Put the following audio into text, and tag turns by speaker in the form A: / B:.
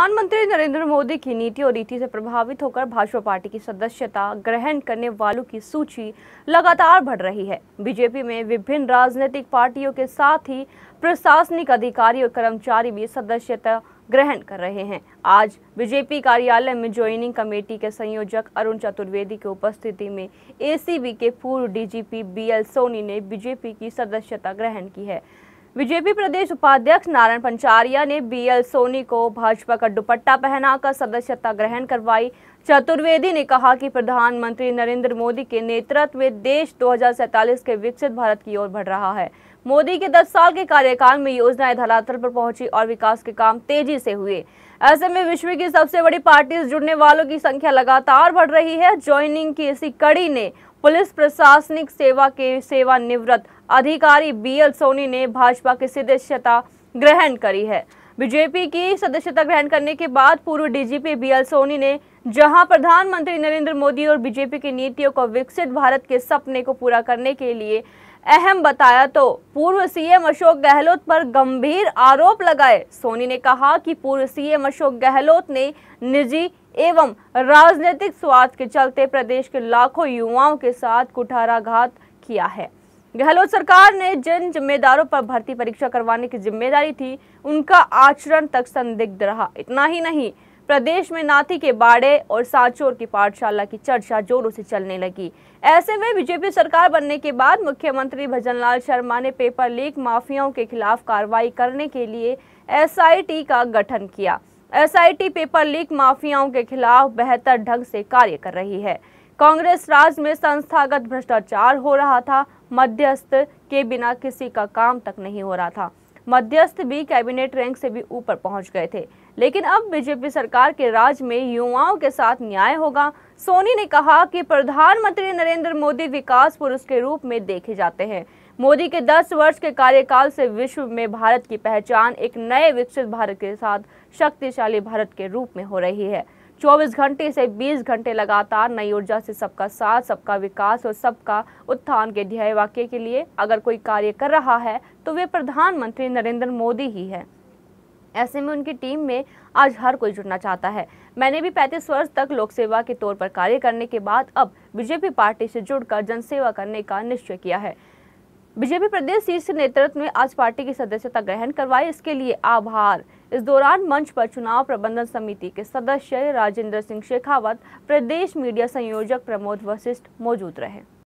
A: प्रधानमंत्री नरेंद्र मोदी की नीति और रीति से प्रभावित होकर भाजपा पार्टी की सदस्यता ग्रहण करने वालों की सूची लगातार बढ़ रही है बीजेपी में विभिन्न राजनीतिक पार्टियों के साथ ही प्रशासनिक अधिकारी और कर्मचारी भी सदस्यता ग्रहण कर रहे हैं आज बीजेपी कार्यालय में ज्वाइनिंग कमेटी के संयोजक अरुण चतुर्वेदी की उपस्थिति में एसीबी के पूर्व डीजीपी बीएल सोनी ने बीजेपी की सदस्यता ग्रहण की है बीजेपी प्रदेश उपाध्यक्ष नारायण पंचारिया ने बीएल सोनी को भाजपा का दुपट्टा पहनाकर सदस्यता ग्रहण करवाई चतुर्वेदी ने कहा कि प्रधानमंत्री नरेंद्र मोदी के नेतृत्व में देश दो के विकसित भारत की ओर बढ़ रहा है मोदी के 10 साल के कार्यकाल में योजनाएं धरातल पर पहुंची और विकास के काम तेजी से हुए ऐसे में विश्व की सबसे बड़ी पार्टी जुड़ने वालों की संख्या लगातार बढ़ रही है ज्वाइनिंग की इसी कड़ी ने पुलिस प्रशासनिक सेवा के सेवानिवृत्त अधिकारी बी एल सोनी ने भाजपा की सदस्यता ग्रहण करी है बीजेपी की सदस्यता ग्रहण करने के बाद पूर्व डीजीपी बी एल सोनी ने जहां प्रधानमंत्री नरेंद्र मोदी और बीजेपी की नीतियों को विकसित भारत के सपने को पूरा करने के लिए अहम बताया तो पूर्व सीएम अशोक गहलोत पर गंभीर आरोप लगाए सोनी ने कहा कि पूर्व सीएम अशोक गहलोत ने निजी एवं राजनीतिक स्वार्थ के चलते प्रदेश के लाखों युवाओं के साथ कुठाराघात किया है गहलोत सरकार ने जिन जिम्मेदारों पर भर्ती परीक्षा करवाने की जिम्मेदारी थी उनका आचरण तक संदिग्ध रहा इतना ही नहीं प्रदेश में नाथी के बाड़े और साचोर की पाठशाला की चर्चा जोरों से चलने लगी ऐसे में बीजेपी सरकार बनने के बाद मुख्यमंत्री भजनलाल शर्मा ने पेपर लीक माफियाओं के खिलाफ कार्रवाई करने के लिए एसआईटी का गठन किया एसआईटी पेपर लीक माफियाओं के खिलाफ बेहतर ढंग से कार्य कर रही है कांग्रेस राज में संस्थागत भ्रष्टाचार हो रहा था मध्यस्थ के बिना किसी का काम तक नहीं हो रहा था मध्यस्थ भी कैबिनेट रैंक से भी ऊपर पहुंच गए थे लेकिन अब बीजेपी सरकार के राज में युवाओं के साथ न्याय होगा सोनी ने कहा कि प्रधानमंत्री नरेंद्र मोदी विकास पुरुष के रूप में देखे जाते हैं मोदी के 10 वर्ष के कार्यकाल से विश्व में भारत की पहचान एक नए विकसित भारत के साथ शक्तिशाली भारत के रूप में हो रही है 24 घंटे से 20 घंटे लगातार नई ऊर्जा से सबका साथ सबका विकास और सबका उत्थान के ध्याय वाक्य के लिए अगर कोई कार्य कर रहा है तो वे प्रधानमंत्री नरेंद्र मोदी ही है ऐसे में उनकी टीम में आज हर कोई जुड़ना चाहता है मैंने भी पैंतीस वर्ष तक लोक सेवा के तौर पर कार्य करने के बाद अब बीजेपी पार्टी से जुड़कर जनसेवा करने का निश्चय किया है बीजेपी प्रदेश शीर्ष नेतृत्व में आज पार्टी की सदस्यता ग्रहण करवाई इसके लिए आभार इस दौरान मंच पर चुनाव प्रबंधन समिति के सदस्य राजेंद्र सिंह शेखावत प्रदेश मीडिया संयोजक प्रमोद वशिष्ठ मौजूद रहे